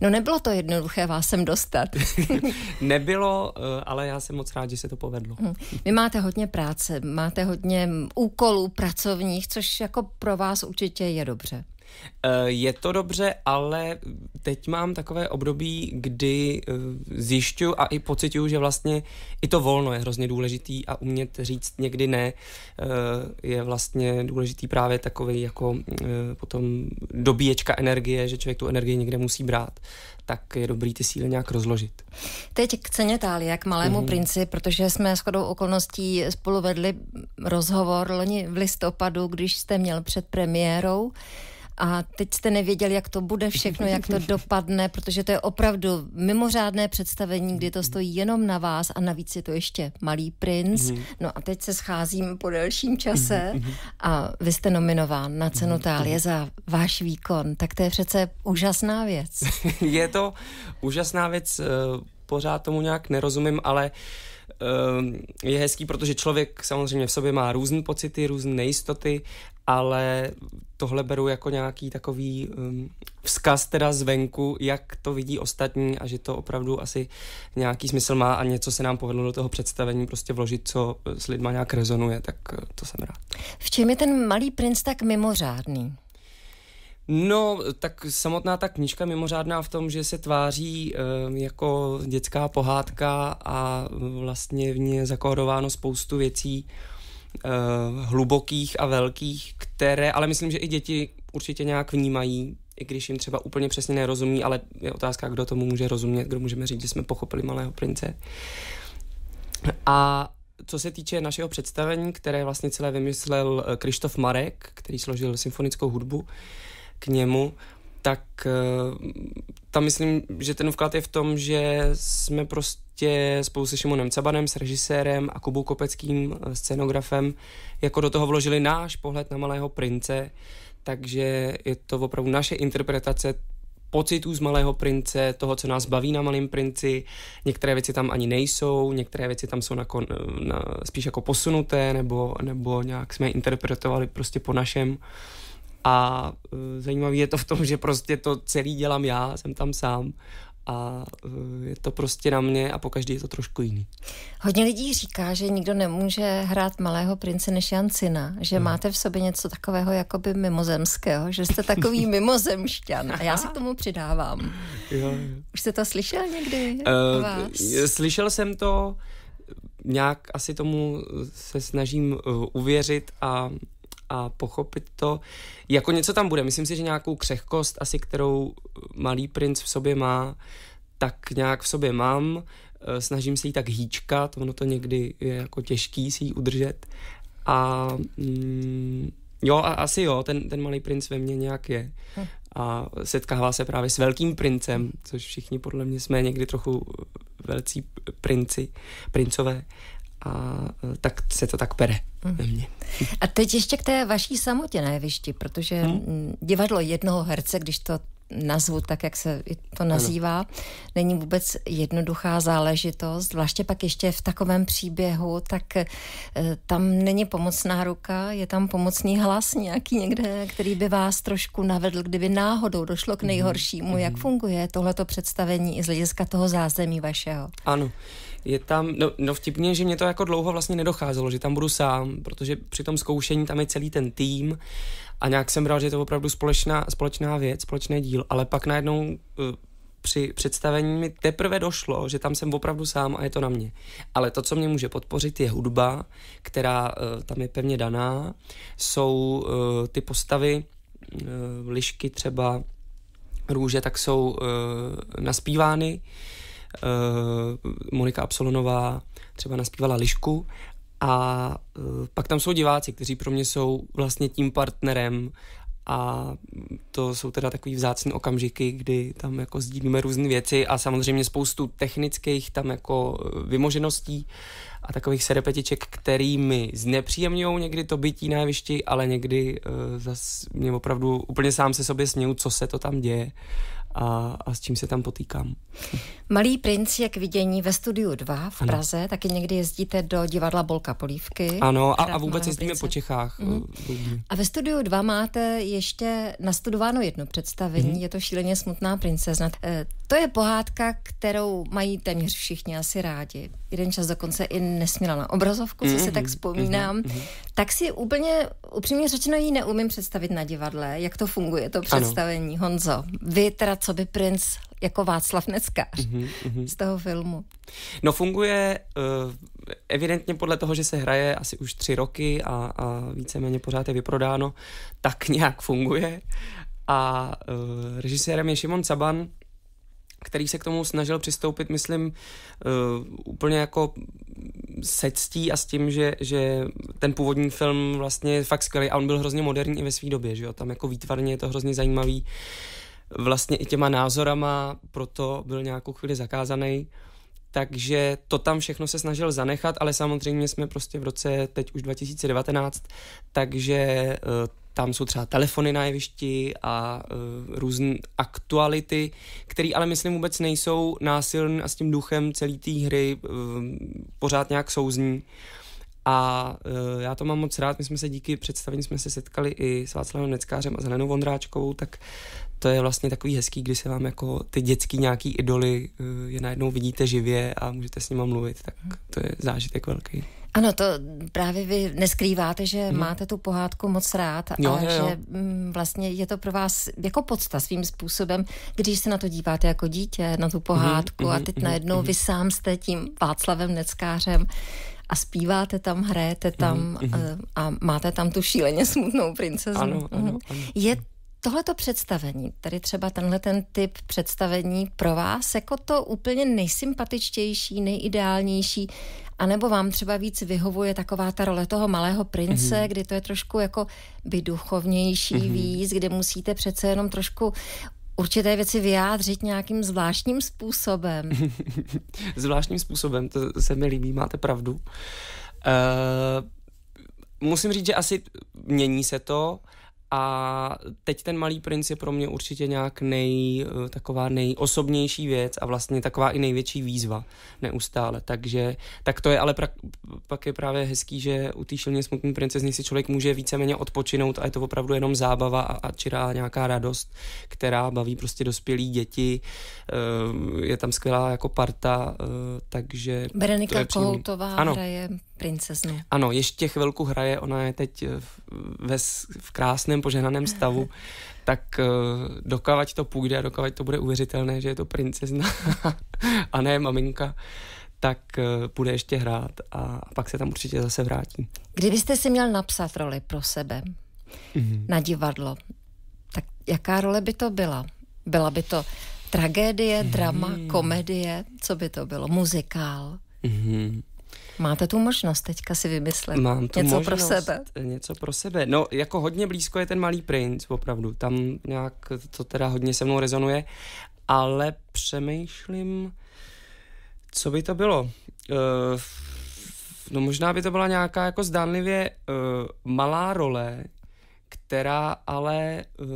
No nebylo to jednoduché vás sem dostat. Nebylo, eh, ale já jsem moc rád, že se to povedlo. Mm. Vy máte hodně práce, máte hodně úkolů pracovních, což jako pro vás určitě je dobře. Eh, je to dobře, ale teď mám takové období, kdy eh, zjišťuju a i pocituju, že vlastně i to volno je hrozně důležitý a umět říct někdy ne eh, je vlastně důležitý právě takový jako potom dobíječka energie, že člověk tu energii někde musí brát tak je dobrý ty síly nějak rozložit. Teď k ceně Tálie, k malému mm-hmm. princi, protože jsme s chodou okolností spolu vedli rozhovor loni v listopadu, když jste měl před premiérou. Uh, a teď jste nevěděli, jak to bude všechno, jak to dopadne, protože to je opravdu mimořádné představení, kdy to stojí jenom na vás a navíc je to ještě malý princ. No a teď se scházím po delším čase a vy jste nominován na cenu Tálie za váš výkon, tak to je přece úžasná věc. je to úžasná věc, eh, pořád tomu nějak nerozumím, ale eh, je hezký, protože člověk samozřejmě v sobě má různé pocity, různé nejistoty ale tohle beru jako nějaký takový um, vzkaz teda zvenku, jak to vidí ostatní a že to opravdu asi nějaký smysl má a něco se nám povedlo do toho představení prostě vložit, co s lidma nějak rezonuje, tak eh, to jsem rád. V čem je ten malý princ tak mimořádný? No, tak samotná ta knížka je mimořádná v tom, že se tváří e, jako dětská pohádka a vlastně v ní je zakódováno spoustu věcí Eh, hlubokých a velkých, které, ale myslím, že i děti určitě nějak vnímají, i když jim třeba úplně přesně nerozumí, ale je otázka, kdo tomu může rozumět, kdo můžeme říct, že jsme pochopili Malého prince. A co se týče našeho představení, které vlastně celé vymyslel eh, Krištof Marek, který složil symfonickou hudbu k němu, tak eh, tam myslím, že ten vklad je v tom, že jsme prostě spolu se Šimonem Cabanem, s režisérem a Kubou Kopeckým, eh, scenografem, jako do toho vložili náš pohled na Malého prince, takže je to opravdu naše interpretace pocitů z Malého prince, toho, co nás baví na Malém princi. Některé věci tam ani nejsou, některé věci tam jsou na, eh, na spíš jako posunuté, nebo, nebo nějak jsme interpretovali prostě po našem. A uh, e, zajímavé je to v tom, že prostě to celý dělám já, jsem tam sám a e, je to prostě na mě a po každý je to trošku jiný. Hodně lidí říká, že nikdo nemůže hrát malého prince než Jancina, že hmm. máte v sobě něco takového jakoby mimozemského, že jste takový mimozemšťan a já se k tomu přidávám. jo. Už jste to slyšel někdy uh, vás? Slyšel jsem to, nějak asi tomu se snažím uh, uvěřit a a pochopit to. Jako něco tam bude. Myslím si, že nějakou křehkost asi, kterou eh, malý princ v sobě má, tak nějak v sobě mám. Eh, snažím se jí tak hýčkat, ono to někdy je jako těžký si ji udržet. A mm, jo, a asi jo, ten, ten malý princ ve mně nějak je. Hm. A setkává se právě s velkým princem, což všichni podle mě jsme někdy trochu velcí princi, princové a eh, tak se to tak pere ve mhm. mně. A teď ještě k té vaší samotě na jevišti, protože hmm. Mm, divadlo jednoho herce, když to nazvu tak, jak se to nazývá, ano. není vůbec jednoduchá záležitost, zvláště pak ještě v takovém příběhu, tak eh, tam není pomocná ruka, je tam pomocný hlas nějaký někde, který by vás trošku navedl, kdyby náhodou došlo k mhm. nejhoršímu. Mm. Jak mhm. funguje tohleto představení i z hlediska toho zázemí vašeho? Ano je tam, no, no vtipně, že mě to jako dlouho vlastně nedocházelo, že tam budu sám, protože při tom zkoušení tam je celý ten tým a nějak jsem bral, že je to opravdu společná, společná věc, společné díl, ale pak najednou uh, při představení mi teprve došlo, že tam jsem opravdu sám a je to na mě. Ale to, co mě může podpořit, je hudba, která uh, tam je pevně daná, jsou uh, ty postavy, uh, lišky třeba, růže, tak jsou uh, naspívány, uh, Eh, Monika Absolonová třeba naspívala Lišku a eh, pak tam jsou diváci, kteří pro mě jsou vlastně tím partnerem a to jsou teda takový vzácný okamžiky, kdy tam jako sdílíme různé věci a samozřejmě spoustu technických tam jako eh, vymožeností a takových serepetiček, kterými znepříjemňují někdy to bytí na jevišti, ale někdy uh, zase mě opravdu úplně sám se sobě směju, co se to tam děje. Uh, a, a s čím se tam potýkám. Malý princ je k vidění ve studiu 2 v ano. Praze, taky někdy jezdíte do divadla Bolka Polívky. Ano, a, a vůbec jezdíme prince. po Čechách. Mm. hmm A ve studiu 2 máte ještě nastudováno jedno představení, mm. Mm-hmm. je to Šíleně smutná princezna. E, to je pohádka, kterou mají téměř všichni asi rádi. Jeden čas dokonce i nesměla na obrazovku, co mm-hmm. si tak mhm, mhm, vzpomínám. Mm-hmm. Tak si úplně, upřímně řečeno, ji neumím představit na divadle. Jak to funguje, to představení, ano. Honzo? Vy teda co by princ jako Václav Neckář mm-hmm, mhm. z toho filmu. No funguje eh, evidentně podle toho, že se hraje asi už tři roky a, a víceméně pořád je vyprodáno, tak nějak funguje. A eh, režisérem je Šimon Caban, který se k tomu snažil přistoupit, myslím, eh, úplně jako se ctí a s tím, že, že ten původní film vlastně je fakt skvělý a on byl hrozně moderní i ve své době, že jo, tam jako výtvarně je to hrozně zajímavý. Uh, vlastně i těma názorama, proto byl nějakou chvíli zakázaný. Takže to tam všechno se snažil zanechat, ale samozřejmě jsme prostě v roce teď už 2019, takže eh, tam jsou třeba telefony na jevišti a uh, eh, různé aktuality, které ale myslím vůbec nejsou násilné a s tím duchem celé té hry uh, pořád nějak souzní. A uh, já to mám moc rád, my jsme se díky představení jsme se setkali i s Václavem Neckářem a Zelenou Vondráčkovou, tak to je vlastně takový hezký, kdy se vám jako ty dětský nějaký idoly eh, je najednou vidíte živě a můžete s nima mluvit, tak mhm. to je zážitek velký. Ano, to právě vy neskrýváte, že hmm. máte tu pohádku moc rád jo, a jo, že jo. Mm, vlastně je to pro vás jako podsta svým způsobem, když se na to díváte jako dítě, na tu pohádku hmm, a mhm, teď hmm, najednou hmm. vy sám jste tím Václavem Neckářem a zpíváte tam, hrajete tam hmm a máte tam tu šíleně smutnou princeznu. Ano, ano, ano. Je tohleto představení, tady třeba tenhle ten typ představení pro vás, jako to úplně nejsympatičtější, nejideálnější, anebo vám třeba víc vyhovuje taková ta role toho malého prince, mm-hmm. kdy to je trošku jako by duchovnější mm-hmm. víc, kde musíte přece jenom trošku určité věci vyjádřit nějakým zvláštním způsobem. zvláštním způsobem, to se mi líbí, máte pravdu. Uh, musím říct, že asi mění se to. Uh, a teď ten malý princ je pro mě určitě nějak nej, eh, taková nejosobnější věc a vlastně taková i největší výzva neustále. Takže tak to je ale pra, pak je právě hezký, že u té šilně smutný princezny si člověk může víceméně odpočinout a je to opravdu jenom zábava a, a čirá nějaká radost, která baví prostě dospělí děti. Eh, je tam skvělá jako parta, eh, takže... Berenika Kohoutová ano. hraje princeznu. Ano, ještě chvilku hraje, ona je teď eh, ve, v krásném požehnaném stavu, tak eh, dokavať to půjde a dokavať to bude uvěřitelné, že je to princezna a ne maminka, tak bude eh, ještě hrát a pak se tam určitě zase vrátí. Kdybyste si měl napsat roli pro sebe mm-hmm. na divadlo, tak jaká role by to byla? Byla by to tragédie, drama, mm. komedie, co by to bylo? Muzikál? Mm-hmm. Máte tu možnost teďka si vymyslet Mám tu něco možnost, pro sebe. Něco pro sebe. No, jako hodně blízko je ten malý princ, opravdu. Tam nějak to teda hodně se mnou rezonuje, ale přemýšlím, co by to bylo. Uh, no možná by to byla nějaká jako zdánlivě uh, malá role, která ale uh,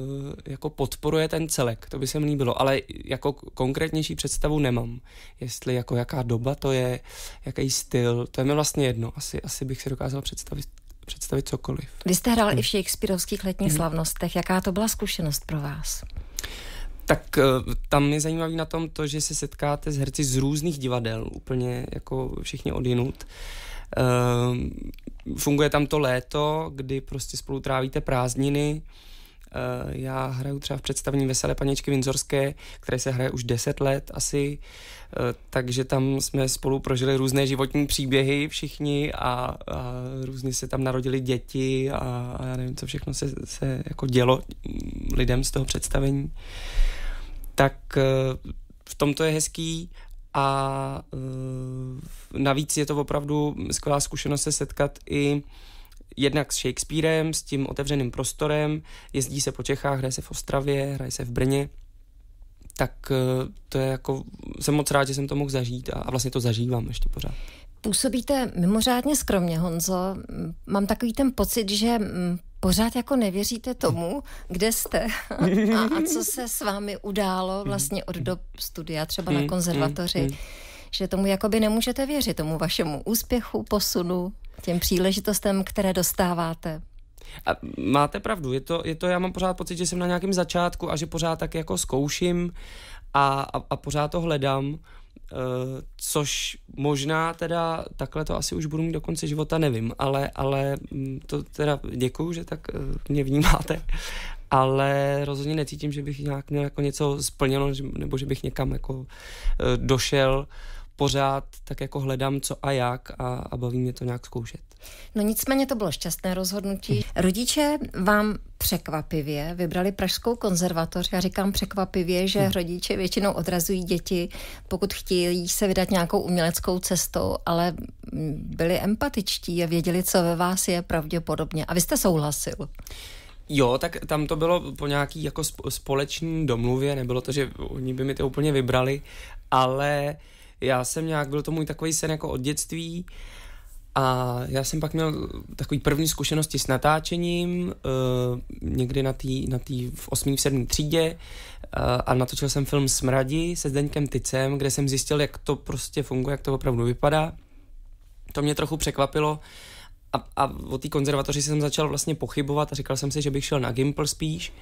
jako podporuje ten celek. To by se mi líbilo, ale jako konkrétnější představu nemám. Jestli jako jaká doba to je, jaký styl, to je mi vlastně jedno. Asi, asi bych si dokázal představit představit cokoliv. Vy jste hrál hmm. i v Shakespeareovských letních hmm. slavnostech. Jaká to byla zkušenost pro vás? Tak eh, tam je zajímavý na tom to, že se setkáte s herci z různých divadel, úplně jako všichni odinut. Uh, Ehm, funguje tam to léto, kdy prostě spolu trávíte prázdniny. Ehm, já hraju třeba v představení Veselé paničky Vinzorské, které se hraje už 10 let asi, ehm, takže tam jsme spolu prožili různé životní příběhy všichni a, a různě se tam narodili děti a, a já nevím, co všechno se, se jako dělo mm, lidem z toho představení. Tak v tomto je hezký a mm, navíc je to opravdu skvělá zkušenost se setkat i jednak s Shakespearem, s tím otevřeným prostorem, jezdí se po Čechách, hraje se v Ostravě, hraje se v Brně, tak eh, to je jako, jsem moc rád, že jsem to mohl zažít a, a vlastně to zažívám ještě pořád. Působíte mimořádně skromně, Honzo. Mám takový ten pocit, že mm, pořád jako nevěříte tomu, kde jste a, a co se s vámi událo vlastně od dob studia, třeba na mm-hmm. konzervatoři, mm-hmm. že tomu jakoby nemůžete věřit, tomu vašemu úspěchu, posunu, těm příležitostem, které dostáváte. A máte pravdu, je to, je to, já mám pořád pocit, že jsem na nějakém začátku a že pořád tak jako zkouším a, a, a pořád to hledám. Eh, což možná teda takhle to asi už budu mít do konce života, nevím, ale, ale mm, to teda děkuju, že tak eh, mě vnímáte, ale rozhodně necítím, že bych nějak měl jako něco splněno, nebo že bych někam jako eh, došel pořád tak jako hledám, co a jak a, a baví mě to nějak zkoušet. No nicméně to bylo šťastné rozhodnutí. Rodiče vám překvapivě vybrali Pražskou konzervatoř. Já říkám překvapivě, že hm. rodiče většinou odrazují děti, pokud chtějí se vydat nějakou uměleckou cestou, ale byli empatičtí a věděli, co ve vás je pravděpodobně. A vy jste souhlasil. Jo, tak tam to bylo po nějaký jako společný domluvě, nebylo to, že oni by mi to úplně vybrali, ale uh, já jsem nějak, byl to můj takový sen jako od dětství a já jsem pak měl takový první zkušenosti s natáčením uh, někdy na tý na tý v 8. v 7. třídě uh, a natočil jsem film Smradi se Zdeňkem Tycem, kde jsem zjistil, jak to prostě funguje, jak to opravdu vypadá. To mě trochu překvapilo, a, a o té konzervatoři jsem začal vlastně pochybovat a říkal jsem si, že bych šel na Gimple spíš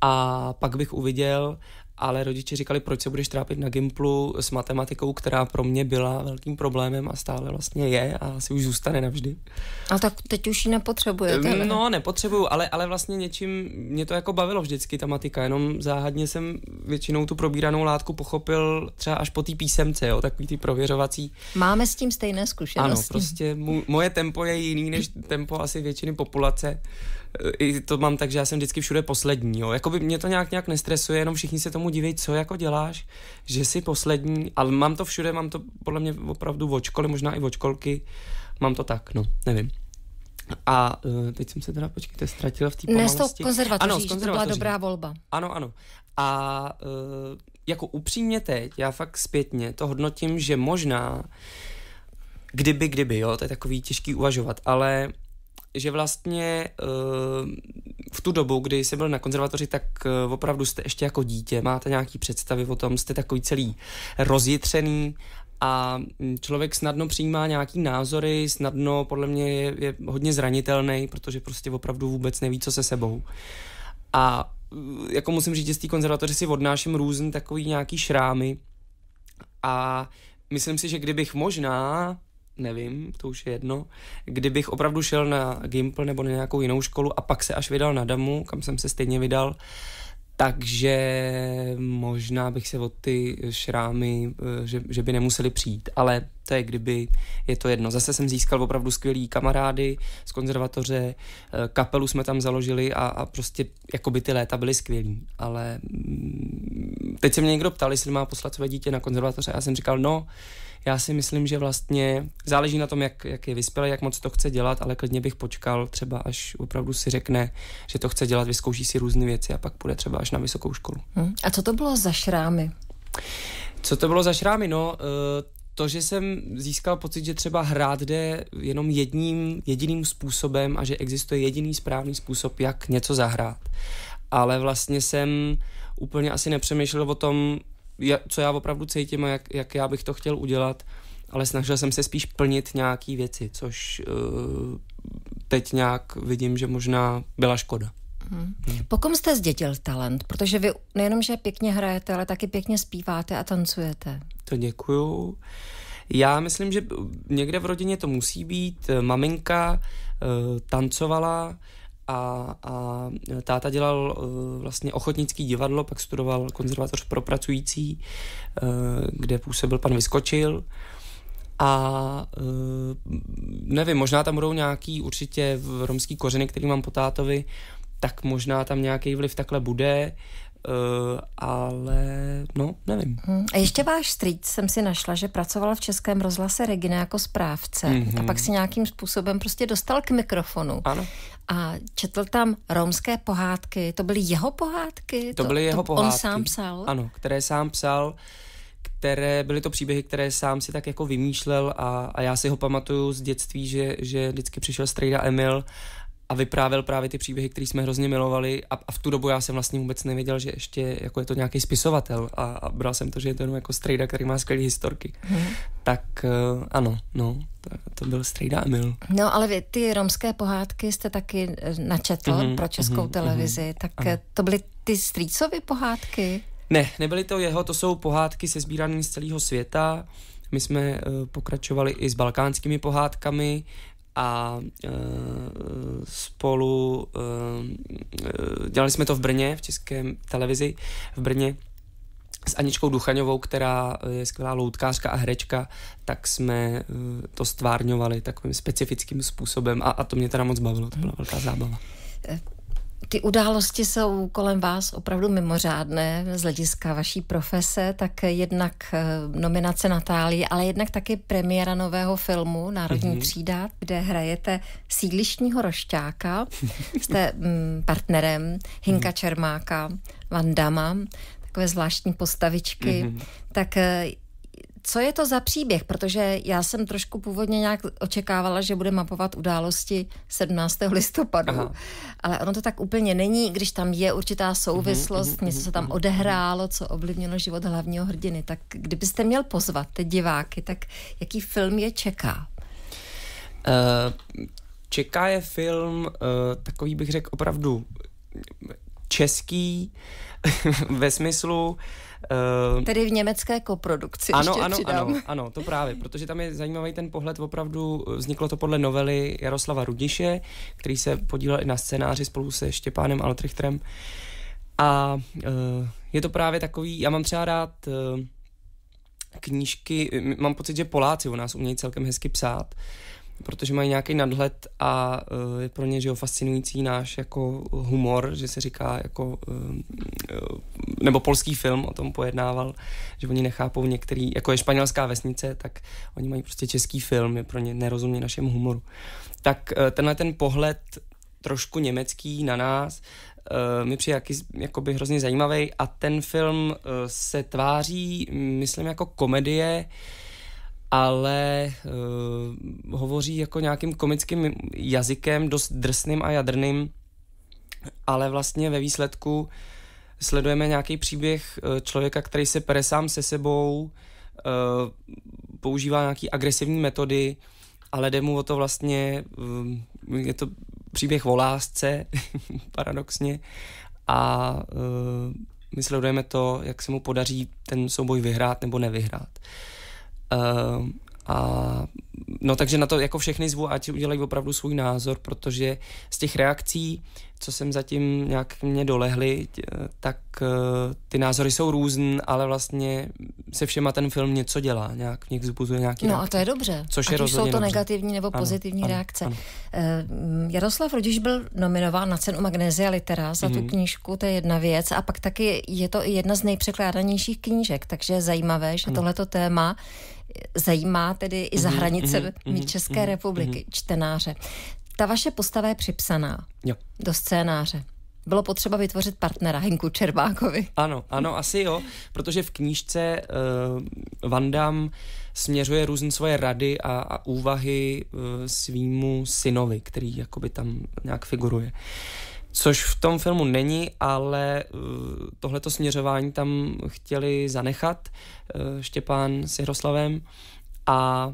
a pak bych uviděl ale rodiče říkali, proč se budeš trápit na Gimplu s matematikou, která pro mě byla velkým problémem a stále vlastně je a asi už zůstane navždy. A tak teď už ji nepotřebujete. Ne? No, nepotřebuju, ale, ale vlastně něčím, mě to jako bavilo vždycky ta matika, jenom záhadně jsem většinou tu probíranou látku pochopil třeba až po té písemce, jo, takový ty prověřovací. Máme s tím stejné zkušenosti. Ano, prostě mu, moje tempo je jiný než tempo asi většiny populace i to mám tak, že já jsem vždycky všude poslední, jo. Jakoby mě to nějak, nějak nestresuje, jenom všichni se tomu diví, co jako děláš, že jsi poslední, ale mám to všude, mám to podle mě opravdu od školy, možná i od školky, mám to tak, no, nevím. A eh, teď jsem se teda, počkejte, ztratila v té pomalosti. Ne, s tou konzervatoří, ano, to byla dobrá volba. Ano, ano. A eh, jako upřímně teď, já fakt zpětně to hodnotím, že možná kdyby, kdyby, jo, to je takový těžký uvažovat, ale že vlastně ehm, v tu dobu, kdy jsi byl na konzervatoři, tak eh, opravdu jste ještě jako dítě, máte nějaký představy o tom, jste takový celý rozjitřený a hm, člověk snadno přijímá nějaký názory, snadno podle mě je, je hodně zranitelný, protože prostě opravdu vůbec neví, co se sebou. A eh, jako musím říct, že z té konzervatoře si odnáším různý takový nějaký šrámy a myslím si, že kdybych možná nevím, to už je jedno, kdybych opravdu šel na Gimple nebo na nějakou jinou školu a pak se až vydal na Damu, kam jsem se stejně vydal, takže možná bych se o ty šrámy, eh, že, že by nemuseli přijít, ale to je kdyby, je to jedno. Zase jsem získal opravdu skvělý kamarády z konzervatoře, eh, kapelu jsme tam založili a, a prostě jako by ty léta byly skvělý, ale mm, teď se mě někdo ptal, jestli má poslat své dítě na konzervatoře já jsem říkal, no, já si myslím, že vlastně záleží na tom, jak, jak je vyspělý, jak moc to chce dělat, ale klidně bych počkal třeba, až opravdu si řekne, že to chce dělat, vyzkouší si různé věci a pak půjde třeba až na vysokou školu. Hmm. A co to bylo za šrámy? Co to bylo za šrámy? No, eh, to, že jsem získal pocit, že třeba hrát jde jenom jedním, jediným způsobem a že existuje jediný správný způsob, jak něco zahrát. Ale vlastně jsem úplně asi nepřemýšlel o tom, co já opravdu cítím a jak, jak já bych to chtěl udělat, ale snažil jsem se spíš plnit nějaký věci, což uh, teď nějak vidím, že možná byla škoda. Mhm. Hmm. Po kom jste zdědil talent? Protože vy nejenom, že pěkně hrajete, ale taky pěkně zpíváte a tancujete. To děkuju. Já myslím, že někde v rodině to musí být. Maminka uh, tancovala, a, a táta dělal eh, vlastně ochotnický divadlo, pak studoval konzervatoř pro pracující, eh, kde působil pan Vyskočil. A eh, nevím, možná tam budou nějaký určitě romský kořeny, který mám po tátovi, tak možná tam nějaký vliv takhle bude. Uh, ale no, nevím. Hmm. A ještě váš strýc jsem si našla, že pracovala v Českém rozhlase Regina jako správce mm-hmm. a pak si nějakým způsobem prostě dostal k mikrofonu. Ano a četl tam romské pohádky. To byly jeho pohádky? To, byly jeho to pohádky. On sám psal? Ano, které sám psal které byly to příběhy, které sám si tak jako vymýšlel a, a já si ho pamatuju z dětství, že, že vždycky přišel strejda Emil a vyprávěl právě ty příběhy, které jsme hrozně milovali a, a v tu dobu já jsem vlastně vůbec nevěděl, že ještě jako je to nějaký spisovatel a, a bral jsem to, že je to jenom jako strejda, který má skvělé historky. Hmm. Tak uh, ano, no, to, to byl strejda Emil. No ale vy ty romské pohádky jste taky eh, načetl mm-hmm, pro českou mm-hmm, televizi, mm-hmm, tak ano. Eh, to byly ty strýcovy pohádky? Ne, nebyly to jeho, to jsou pohádky se sbíraný z celého světa. My jsme uh, pokračovali i s balkánskými pohádkami a e, spolu e, e, dělali jsme to v Brně, v české televizi v Brně s Aničkou Duchaňovou, která je skvělá loutkářka a herečka, tak jsme e, to stvárňovali takovým specifickým způsobem a, a to mě teda moc bavilo, to byla velká zábava. E, ty události jsou kolem vás opravdu mimořádné z hlediska vaší profese, tak jednak eh, nominace Natálie, ale jednak taky premiéra nového filmu Národní mm-hmm. třída, kde hrajete sídlištního rošťáka, jste mm, partnerem Hinka mm-hmm. Čermáka, Vandama, takové zvláštní postavičky. Mm-hmm. Tak eh, co je to za příběh? Protože já jsem trošku původně nějak očekávala, že bude mapovat události 17. listopadu, Aha. ale ono to tak úplně není, když tam je určitá mhm, souvislost, mm-hmm, něco se mhm, tam mhm, odehrálo, co ovlivnilo život hlavního hrdiny. Tak kdybyste měl pozvat ty diváky, tak jaký film je čeká? Uh, čeká je film uh, takový, bych řekl, opravdu český ve smyslu... Uh, Tedy v německé koprodukci ano, ještě ano, přidám. ano, ano, to právě, protože tam je zajímavý ten pohled opravdu, eh, vzniklo to podle novely Jaroslava Rudiše, který se podílel i na scénáři spolu se Štěpánem Altrichterem. A uh, je to právě takový, já mám třeba rád uh, knížky, mám pocit, že Poláci u nás umějí celkem hezky psát, protože mají nějaký nadhled a eh, je pro ně že jo, fascinující náš jako humor, že se říká jako, eh, nebo polský film o tom pojednával, že oni nechápou některý, jako je španělská vesnice, tak oni mají prostě český film, je pro ně nerozumí našemu humoru. Tak eh, tenhle ten pohled trošku německý na nás, uh, mi přijde jaký, jakoby hrozně zajímavý a ten film uh, se tváří, myslím, jako komedie, uh, ale uh, hovoří jako nějakým komickým jazykem, dost drsným a jadrným, ale vlastně ve výsledku sledujeme nějaký příběh eh, člověka, který se pere sám se sebou, uh, používá nějaký agresivní metody, ale jde mu o to vlastně, uh, je to příběh o lásce, paradoxně, a uh, my sledujeme to, jak se mu podaří ten souboj vyhrát nebo nevyhrát. Uh, Uh, a no takže na to jako všechny zvu, ať udělají opravdu svůj názor, protože z těch reakcí co jsem zatím nějak mě dolehli, tak eh, ty názory jsou různé, ale vlastně se všema ten film něco dělá, nějak v nich vzbuzuje nějaký No reakce, a to je dobře, což Ať je jsou to dobře. negativní nebo pozitivní ano, reakce. Ano, ano. Eh, Jaroslav Rodiš byl nominován na cenu Magnesia Litera za mm-hmm. tu mhm. knížku, to je jedna věc, a pak taky je to jedna z nejpřekládanějších knížek, takže je zajímavé, že ano. tohleto téma zajímá tedy i za mhm, hranice mm-hmm, mm-hmm, České mm-hmm, republiky mm-hmm. čtenáře. Ta vaše postava je připsaná jo. do scénáře. Bylo potřeba vytvořit partnera Henku Červákovi. Ano, ano, asi jo, protože v knížce uh, eh, Vandam směřuje různé svoje rady a, a úvahy uh, svýmu synovi, který jakoby tam nějak figuruje. Což v tom filmu není, ale uh, tohleto směřování tam chtěli zanechat uh, Štěpán s Jaroslavem a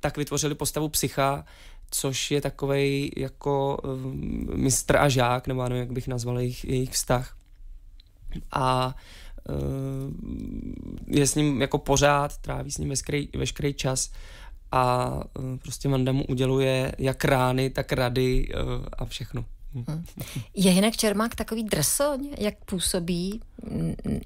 tak vytvořili postavu Psycha, což je takový jako ehm, mistr a žák, nebo ano, jak bych nazval jejich, jejich vztah. A ehm, je s ním jako pořád, tráví s ním veškerý, veškerý čas a ehm, prostě Vanda mu uděluje jak rány, tak rady a všechno. Hm. Je jinak Čermák takový drsoň, jak působí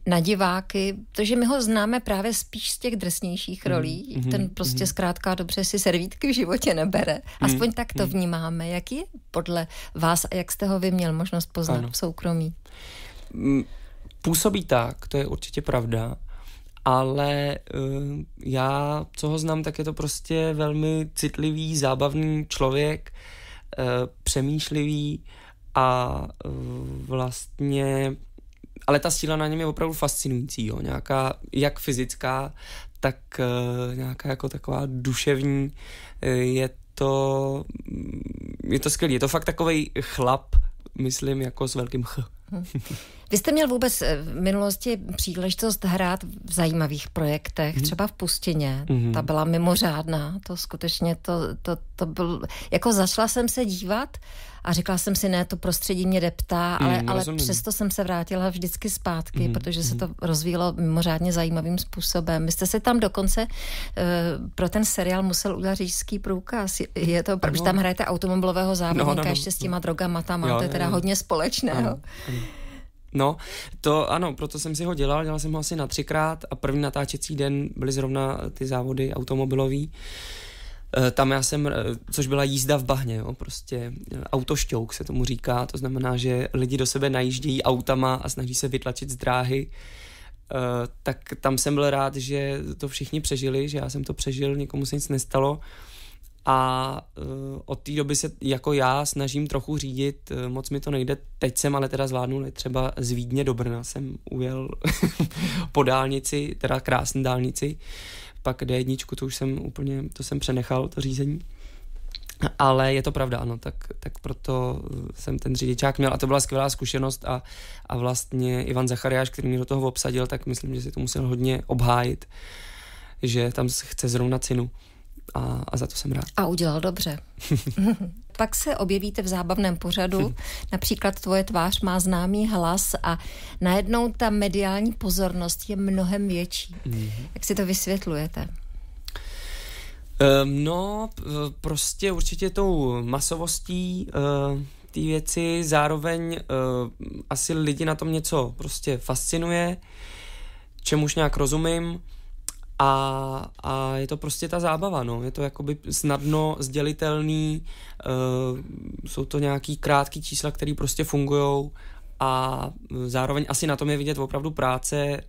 na diváky, protože my ho známe právě spíš z těch drsnějších hm. rolí. Hm. Ten prostě zkrátka dobře si servítky v životě nebere. Aspoň tak to vnímáme. Jaký je podle vás a jak jste ho vy měl možnost poznat ano. v soukromí? Mm, působí tak, to je určitě pravda, ale uh, já, co ho znám, tak je to prostě velmi citlivý, zábavný člověk, uh, přemýšlivý a e, vlastně ale ta síla na něm je opravdu fascinující, jo, nějaká jak fyzická, tak e, nějaká jako taková duševní, e, je to, mm, je to skvělý, je to fakt takový chlap, myslím, jako s velkým ch. Vy jste měl vůbec eh, v minulosti příležitost hrát v zajímavých projektech, mhm. třeba v Pustině, mhm. ta byla mimořádná, to skutečně to, to, to byl, jako zašla jsem se dívat a říkala jsem si, ne, to prostředí mě deptá, mhm, ale, ale přesto jsem se vrátila vždycky zpátky, protože se to rozvíjelo mimořádně zajímavým způsobem. Vy jste se tam dokonce uh, pro ten seriál musel udělat řížský průkaz, je to, protože tam hrajete automobilového no, závodníka no, no, no, ještě s těma no. drogama, tam máte teda hodně společného. Ano. No, to ano, proto jsem si ho dělal, dělal jsem ho asi na třikrát a první natáčecí den byly zrovna ty závody automobilový. E, tam já jsem, e, což byla jízda v bahně, jo, prostě e, autošťouk se tomu říká, to znamená, že lidi do sebe najíždějí autama a snaží se vytlačit z dráhy. Tak tam jsem byl rád, že to všichni přežili, že já jsem to přežil, nikomu se nic nestalo a uh, od té doby se jako já snažím trochu řídit, uh, moc mi to nejde, teď jsem ale teda zvládnul třeba z Vídně do Brna jsem ujel po dálnici, teda krásné dálnici, pak D1, to už jsem úplně, to jsem přenechal, to řízení. Ale je to pravda, ano, tak, tak proto eh, jsem ten řidičák měl a to byla skvělá zkušenost a, a vlastně Ivan Zachariáš, který mě do toho obsadil, tak myslím, že si to musel hodně obhájit, že tam chce zrovna cinu a, a za to jsem rád. A udělal dobře. Pak se objevíte v zábavném pořadu, například Tvoje tvář má známý hlas a najednou ta mediální pozornost je mnohem větší. Mm-hmm. Jak si to vysvětlujete? Um, no, prostě určitě tou masovostí uh, ehm, ty věci, zároveň uh, asi lidi na tom něco prostě fascinuje, čemuž nějak rozumím a, a je to prostě ta zábava, no. Je to jakoby snadno sdělitelný, uh, jsou to nějaký krátký čísla, které prostě fungují a zároveň asi na tom je vidět opravdu práce,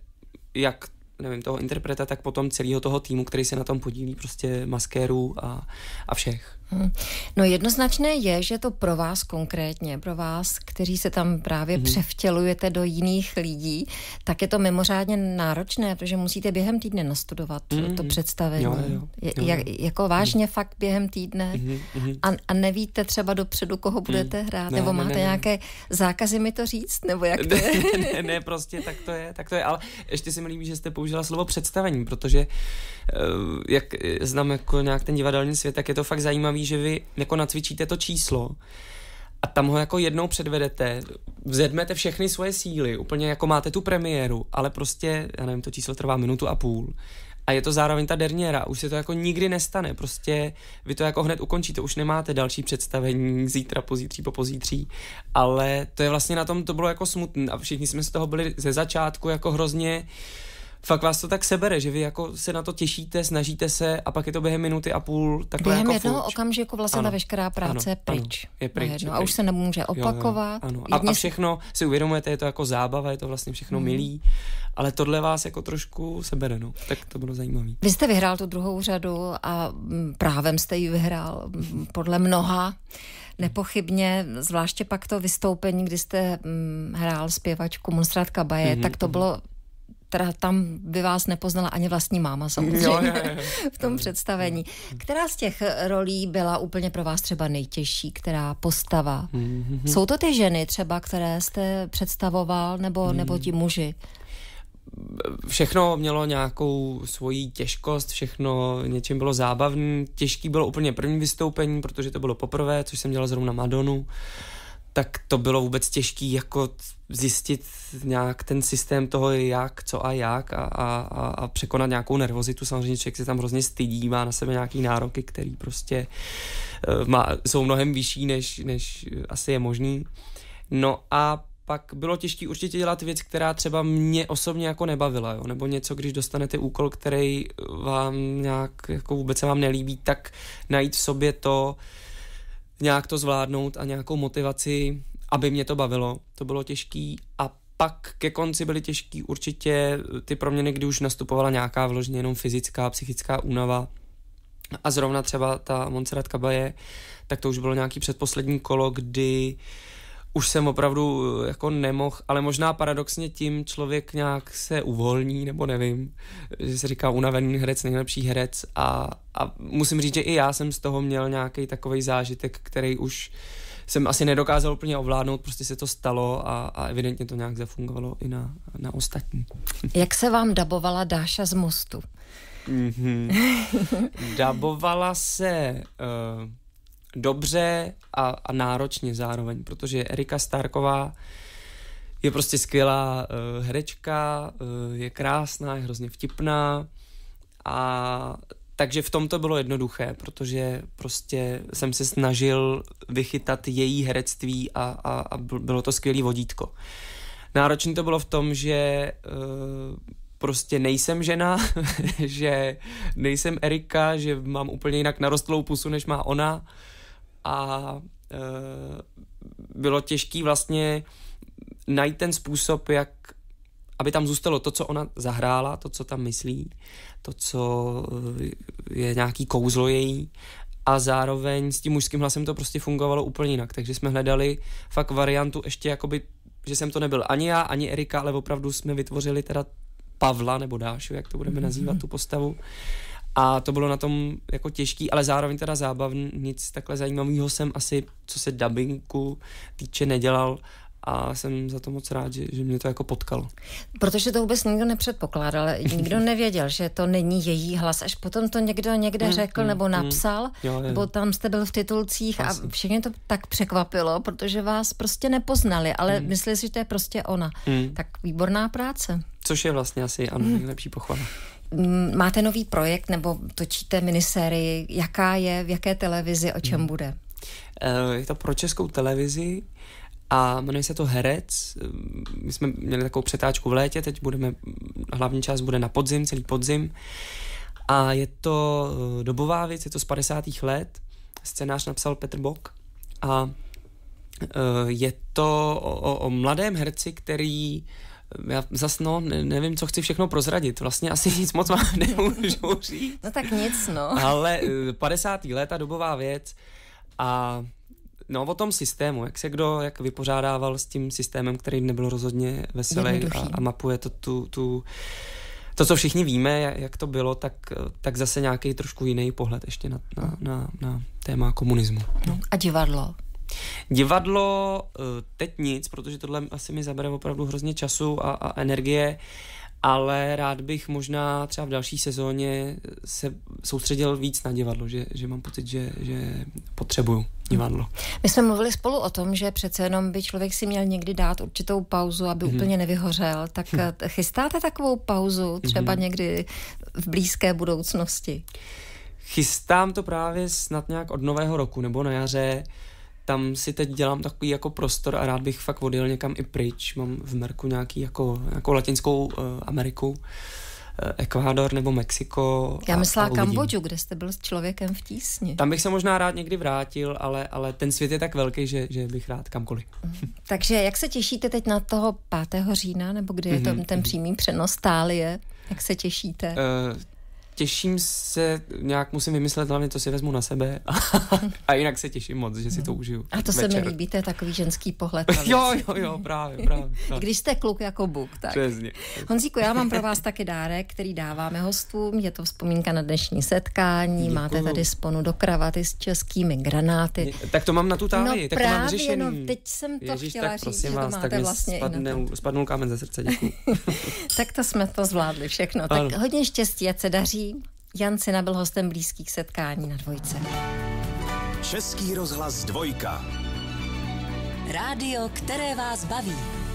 jak nevím, toho interpreta, tak potom celého toho týmu, který se na tom podílí, prostě maskérů a, a všech. Hm. No jednoznačné je, že to pro vás konkrétně, pro vás, kteří se tam právě mm-hmm. převtělujete do jiných lidí, tak je to mimořádně náročné, protože musíte během týdne nastudovat mm-hmm. to mhm. představení. Jo, jo, jo. Jak, jako mhm. vážně mm-hmm. fakt během týdne mm-hmm. a, a nevíte třeba dopředu, koho budete mm-hmm. hrát, ne, nebo máte ne, ne, nějaké zákazy mi to říct, nebo jak to je? ne, ne, ne, prostě tak to je, tak to je, ale ještě si mi líbí, že jste použila slovo představení, protože eh, jak eh, znám jako nějak ten divadelní svět, tak je to fakt zajímavý zajímavé, že vy jako nacvičíte to číslo a tam ho jako jednou předvedete, vzedmete všechny svoje síly, úplně jako máte tu premiéru, ale prostě, já nevím, to číslo trvá minutu a půl. A je to zároveň ta derniéra, už se to jako nikdy nestane, prostě vy to jako hned ukončíte, už nemáte další představení zítra, pozítří, po pozítří, ale to je vlastně na tom, to bylo jako smutné a všichni jsme z toho byli ze začátku jako hrozně uh, fakt vás to tak sebere, že vy jako se na to těšíte, snažíte se a pak je to během minuty a půl takhle Během jako jednoho okamžiku vlastně ano, ta veškerá práce ano, pryč. Ano, je pryč, je A už se nemůže opakovat. Jo, jo, ano. A, a všechno si uvědomujete, je to jako zábava, je to vlastně všechno hmm. milý, ale tohle vás jako trošku sebere, no. Tak to bylo zajímavé. Vy jste vyhrál tu druhou řadu a mm, právem jste ji vyhrál mm, podle mnoha. Nepochybně, zvláště pak to vystoupení, kdy jste mm, hrál zpěvačku Monstrat Kabaje, mm-hmm, tak to mhm. bylo teda tam by vás nepoznala ani vlastní máma samozřejmě jo, je, je. v tom představení. Která z těch rolí byla úplně pro vás třeba nejtěžší, která postava? Mm-hmm. Jsou to ty ženy třeba, které jste představoval, nebo, mm. nebo ti muži? všechno mělo nějakou svoji těžkost, všechno něčím bylo zábavné. Těžký bylo úplně první vystoupení, protože to bylo poprvé, což jsem dělal zrovna Madonu tak to bylo vůbec těžké jako zjistit nějak ten systém toho jak, co a jak a, a, a překonat nějakou nervozitu. Samozřejmě člověk se tam hrozně stydí, má na sebe nějaký nároky, které prostě eh, má, jsou mnohem vyšší, než, než asi je možný. No a pak bylo těžké určitě dělat věc, která třeba mě osobně jako nebavila, jo? nebo něco, když dostanete úkol, který vám nějak jako vůbec se vám nelíbí, tak najít v sobě to, uh, nějak to zvládnout a nějakou motivaci, aby mě to bavilo. To bylo těžký a pak ke konci byly těžký určitě eh, ty proměny, kdy už nastupovala nějaká vložně jenom fyzická, psychická únava. A zrovna třeba ta Montserrat Kabaje, tak to už bylo nějaký předposlední kolo, kdy uh, už jsem opravdu eh, jako nemohl, ale možná paradoxně tím člověk nějak se uvolní, nebo nevím, že se říká unavený herec, nejlepší herec a, a musím říct, že i já jsem z toho měl nějaký takový zážitek, který už jsem asi nedokázal úplně ovládnout, prostě se to stalo a, a evidentně to nějak zafungovalo i na, na ostatní. Jak se vám dabovala Dáša z Mostu? Mm-hmm. Dabovala se... Uh, dobře a, a náročně zároveň, protože Erika Starková je prostě skvělá uh, herečka, uh, je krásná, je hrozně vtipná a takže v tom to bylo jednoduché, protože prostě jsem se snažil vychytat její herectví a, a, a bylo to skvělý vodítko. Náročné to bylo v tom, že uh, prostě nejsem žena, že nejsem Erika, že mám úplně jinak narostlou pusu, než má ona, a e, bylo těžký vlastně najít ten způsob, jak aby tam zůstalo to, co ona zahrála, to, co tam myslí, to, co je nějaký kouzlo její a zároveň s tím mužským hlasem to prostě fungovalo úplně jinak, takže jsme hledali fakt variantu ještě jakoby, že jsem to nebyl ani já, ani Erika, ale opravdu jsme vytvořili teda Pavla nebo Dášu, jak to budeme mhm. nazývat tu postavu, a to bylo na tom jako těžký, ale zároveň teda zábavný, nic takhle zajímavého jsem asi, co se dubbingu týče, nedělal a jsem za to moc rád, že, že mě to jako potkalo. Protože to vůbec nikdo nepředpokládal, nikdo nevěděl, že to není její hlas, až potom to někdo někde mm, řekl mm, nebo mm. napsal, mm, jo, nebo tam jste byl v titulcích Asi. a všechny to tak překvapilo, protože vás prostě nepoznali, ale mm. mysleli si, že to je prostě ona. Mm. Tak výborná práce. Což je vlastně asi ano, mm. nejlepší pochvala. Máte nový projekt nebo točíte minisérii? Jaká je, v jaké televizi, o čem hmm. bude? Eh, je to pro českou televizi a jmenuje se to Herec. Eh, my jsme měli takovou přetáčku v létě, teď budeme, hlavní část bude na podzim, celý podzim. A je to eh, dobová věc, je to z 50. let. Scénář napsal Petr Bok a je to o, o, o mladém herci, který uh, já zas no, nevím, co chci všechno prozradit. Vlastně asi nic moc vám nemůžu říct. No tak nic, no. Ale 50. Eh, léta dobová věc a no o tom systému, jak se kdo jak vypořádával s tím systémem, který nebyl rozhodně veselý a, a, mapuje to tu, tu to, co všichni víme, jak to bylo, tak, tak zase nějaký trošku jiný pohled ještě na, na, na, na téma komunismu. No. A divadlo? Divadlo eh, teď nic, protože tohle asi mi zabere opravdu hrozně času a, a energie, ale rád bych možná třeba v další sezóně se soustředil víc na divadlo, že, že mám pocit, že, že potřebuju divadlo. Hmm. My jsme mluvili spolu o tom, že přece jenom by člověk si měl někdy dát určitou pauzu, aby mm-hmm. úplně nevyhořel. Tak hmm. eh, chystáte takovou pauzu třeba mm-hmm. někdy v blízké budoucnosti? Chystám to právě snad nějak od nového roku nebo na jaře tam si teď dělám takový jako prostor a rád bych fakt odjel někam i pryč. Mám v Merku nějaký jako, jako latinskou uh, Ameriku, uh, Ekvádor nebo Mexiko. Já myslela Kambodžu, kde jste byl s člověkem v tísni. Tam bych se možná rád někdy vrátil, ale, ale ten svět je tak velký, že, že bych rád kamkoliv. Mhm. Takže jak se těšíte teď na toho 5. října, nebo kdy je mm-hmm. to, mhm. ten mhm. přímý přenos tálie? Jak se těšíte? Uh, těším se, nějak musím vymyslet hlavně, co si vezmu na sebe a, jinak se těším moc, že si to no. užiju. A to večer. se mi líbí, to je takový ženský pohled. jo, jo, jo, právě, právě. Tak. Když jste kluk jako Bůh, tak. Přesně. Honzíku, já mám pro vás taky dárek, který dáváme hostům, je to vzpomínka na dnešní setkání, Děkuju. máte tady sponu do kravaty s českými granáty. tak to mám na tu táli, no, tak právě, to mám řešený. No, teď jsem to Ježíš, chtěla tak, prosím vás, že to máte tak vlastně spadne, spadnul kámen ze srdce, děkuju. tak to jsme to zvládli všechno. Tak ano. hodně štěstí, ať se daří Jan Cina byl hostem blízkých setkání na dvojce. Český rozhlas dvojka. Rádio, které vás baví.